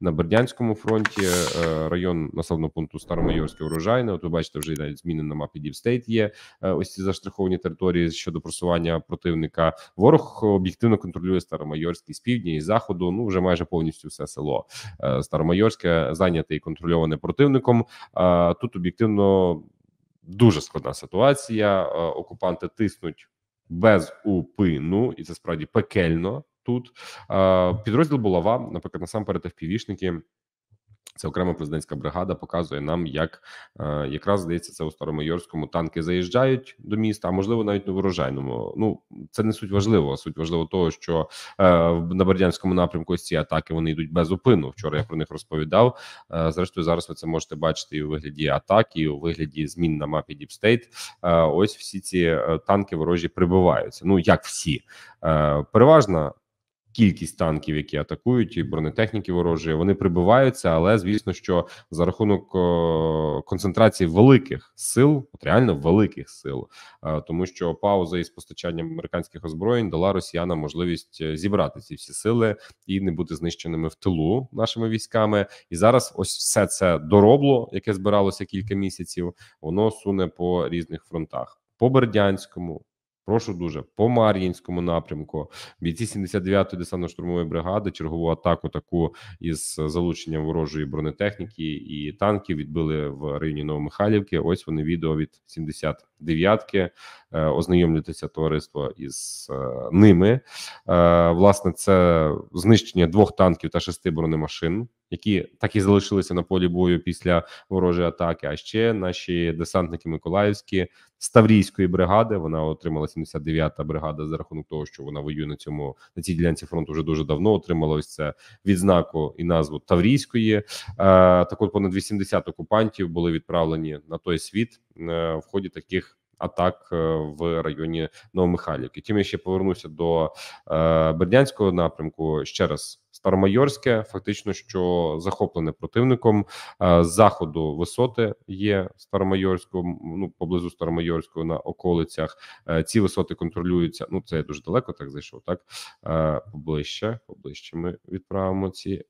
на Бердянському фронті е, район населеного пункту Старомайорське урожайне. От ви бачите, вже навіть зміни на мапі Дівстейт є е, ось ці заштриховані території щодо просування противника. Ворог об'єктивно контролює Старомайорський з півдня і заходу. Ну вже майже повністю все село е, Старомайорське зайняте і контрольоване противником. Тут об'єктивно дуже складна ситуація. Окупанти тиснуть без упину, і це справді пекельно тут підрозділ булава, наприклад, насамперед впівішники. Це окрема президентська бригада показує нам, як е, якраз здається, це у Старомайорському танки заїжджають до міста, а можливо навіть у ворожайному. Ну це не суть важливо. Суть важливо того, що е, на Бердянському напрямку ці атаки вони йдуть без опину. Вчора я про них розповідав. Е, зрештою, зараз ви це можете бачити і у вигляді атаки, і у вигляді змін на мапі Діпстейт. ось всі ці е, танки ворожі прибуваються. Ну як всі переважна кількість танків, які атакують, і бронетехніки ворожої, вони прибиваються, але звісно, що за рахунок концентрації великих сил, от реально великих сил, е, тому що пауза із постачанням американських озброєнь дала росіянам можливість е, зібрати ці всі сили і не бути знищеними в тилу нашими військами. І зараз ось все це доробло, яке збиралося кілька місяців, воно суне по різних фронтах. По Бердянському, Прошу дуже по Мар'їнському напрямку. Бійці 79-ї десантно-штурмової бригади чергову атаку таку із залученням ворожої бронетехніки і танків відбили в районі Новомихайлівки. Ось вони відео від 70 дев'ятки, е, ознайомлюйтеся товариство із е, ними. Е, власне, це знищення двох танків та шести бронемашин, які так і залишилися на полі бою після ворожої атаки. А ще наші десантники Миколаївські з Таврійської бригади вона отримала 79-та бригада за рахунок того, що вона воює на цьому на цій ділянці фронту вже дуже давно. Отримала ось це відзнаку і назву Таврійської. Так от понад 80 окупантів були відправлені на той світ. Э, в ході таких. Атак э, в районі Новомихайлівки. Тим я ще повернуся до е, Бердянського напрямку ще раз. Старомайорське, фактично, що захоплене противником е, з заходу висоти є Старомайорську, ну поблизу Старомайорського на околицях. Е, ці висоти контролюються. Ну це я дуже далеко так зайшов. Так е, поближче, поближче ми відправимо ці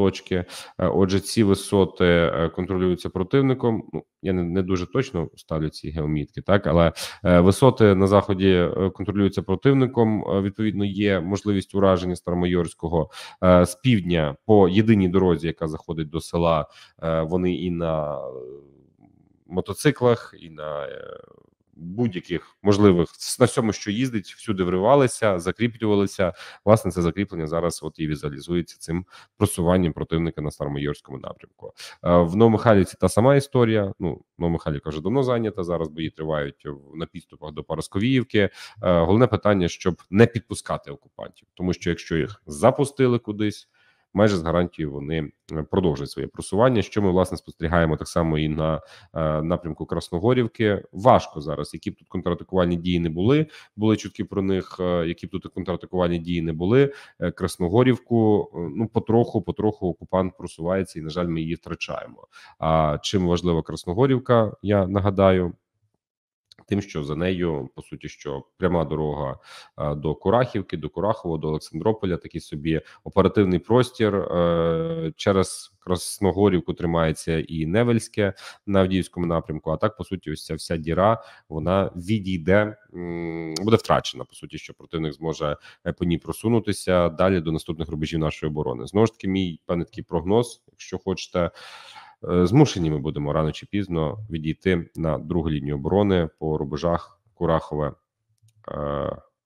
точки. Е, отже, ці висоти е, контролюються противником. Ну я не не дуже точно ставлю ці геомітки, так але е, висоти на заході контролюються противником. Відповідно, є можливість ураження Старомайорського з півдня по єдиній дорозі, яка заходить до села. Вони і на мотоциклах, і на будь-яких можливих на всьому, що їздить, всюди вривалися, закріплювалися. Власне, це закріплення зараз от і візуалізується цим просуванням противника на Старомайорському напрямку. Е, в Новомихайлівці та сама історія. Ну Новомихайлівка вже давно зайнята. Зараз бої тривають на підступах до Парасковіївки. Е, головне питання, щоб не підпускати окупантів, тому що якщо їх запустили кудись майже з гарантією вони е, продовжують своє просування. Що ми власне спостерігаємо так само і на е, напрямку Красногорівки. Важко зараз, які б тут контратакувальні дії не були. Були чутки про них, е, які б тут контратакувальні дії не були. Красногорівку ну потроху, потроху окупант просувається, і на жаль, ми її втрачаємо. А чим важлива Красногорівка? Я нагадаю тим, що за нею по суті що пряма дорога е, до Курахівки, до Курахова, до Олександрополя. Такий собі оперативний простір е, через Красногорівку тримається і Невельське на Авдіївському напрямку. А так по суті, ось ця вся діра вона відійде, буде втрачена. По суті, що противник зможе е, по ній просунутися далі до наступних рубежів нашої оборони. Знову ж таки, мій певний такий прогноз, якщо хочете. Е, змушені ми будемо рано чи пізно відійти на другу лінію оборони по рубежах Курахове. Е,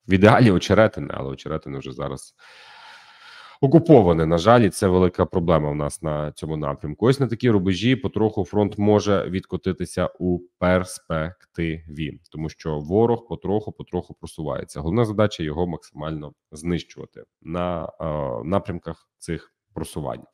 в ідеалі очеретине, але очеретине вже зараз окуповане. На жаль, і це велика проблема в нас на цьому напрямку. Ось на такі рубежі потроху фронт може відкотитися у перспективі, тому що ворог потроху, потроху просувається. Головна задача його максимально знищувати на е, напрямках цих просувань.